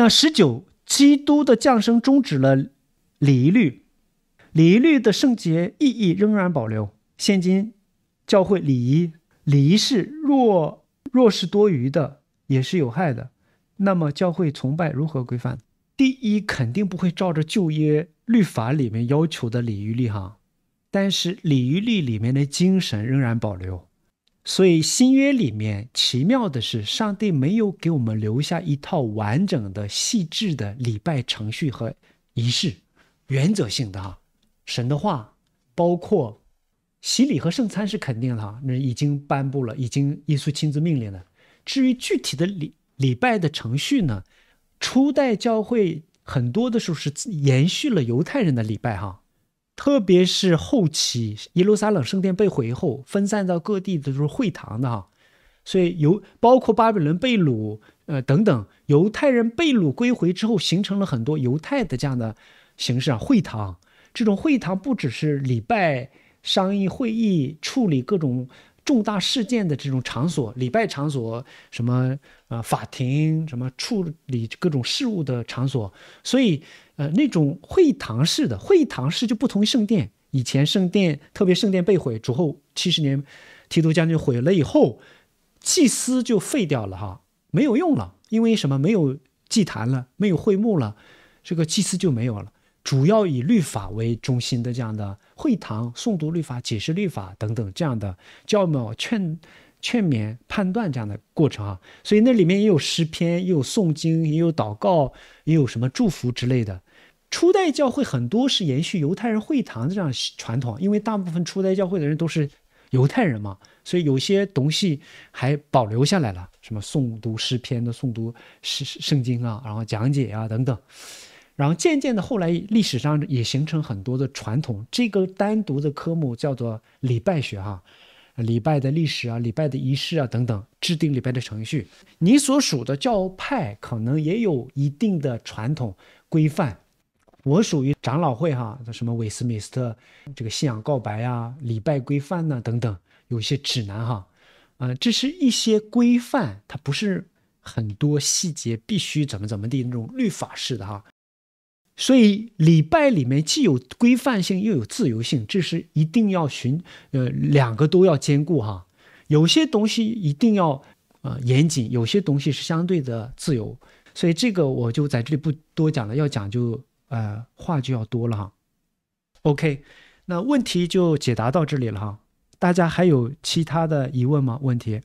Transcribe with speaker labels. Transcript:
Speaker 1: 那十九，基督的降生终止了礼仪律，礼仪律的圣洁意义仍然保留。现今教会礼仪，礼仪是若若是多余的，也是有害的。那么教会崇拜如何规范？第一，肯定不会照着旧约律法里面要求的礼仪律哈，但是礼仪律里面的精神仍然保留。所以新约里面奇妙的是，上帝没有给我们留下一套完整的、细致的礼拜程序和仪式，原则性的哈。神的话包括洗礼和圣餐是肯定的哈，那已经颁布了，已经耶稣亲自命令的。至于具体的礼礼拜的程序呢，初代教会很多的时候是延续了犹太人的礼拜哈。特别是后期，耶路撒冷圣殿被毁后，分散到各地的就是会堂的哈，所以犹包括巴比伦被掳，呃等等，犹太人被掳归回之后，形成了很多犹太的这样的形式啊，会堂。这种会堂不只是礼拜、商议、会议、处理各种。重大事件的这种场所，礼拜场所，什么呃，法庭，什么处理各种事务的场所，所以呃，那种会堂式的会堂式就不同于圣殿。以前圣殿，特别圣殿被毁，主后七十年，提督将军毁了以后，祭司就废掉了哈，没有用了，因为什么？没有祭坛了，没有会幕了，这个祭司就没有了。主要以律法为中心的这样的会堂，诵读律法、解释律法等等这样的教牧劝劝勉、判断这样的过程啊，所以那里面也有诗篇，也有诵经，也有祷告，也有什么祝福之类的。初代教会很多是延续犹太人会堂这样传统，因为大部分初代教会的人都是犹太人嘛，所以有些东西还保留下来了，什么诵读诗篇的、诵读圣圣经啊，然后讲解啊等等。然后渐渐的，后来历史上也形成很多的传统。这个单独的科目叫做礼拜学哈，礼拜的历史啊，礼拜的仪式啊等等，制定礼拜的程序。你所属的教派可能也有一定的传统规范。我属于长老会哈，叫什么威斯米斯特这个信仰告白啊，礼拜规范呐等等，有些指南哈，啊，这是一些规范，它不是很多细节必须怎么怎么地那种律法式的哈。所以礼拜里面既有规范性，又有自由性，这是一定要寻，呃，两个都要兼顾哈。有些东西一定要，呃，严谨；有些东西是相对的自由。所以这个我就在这里不多讲了，要讲就，呃，话就要多了哈。OK，那问题就解答到这里了哈。大家还有其他的疑问吗？问题？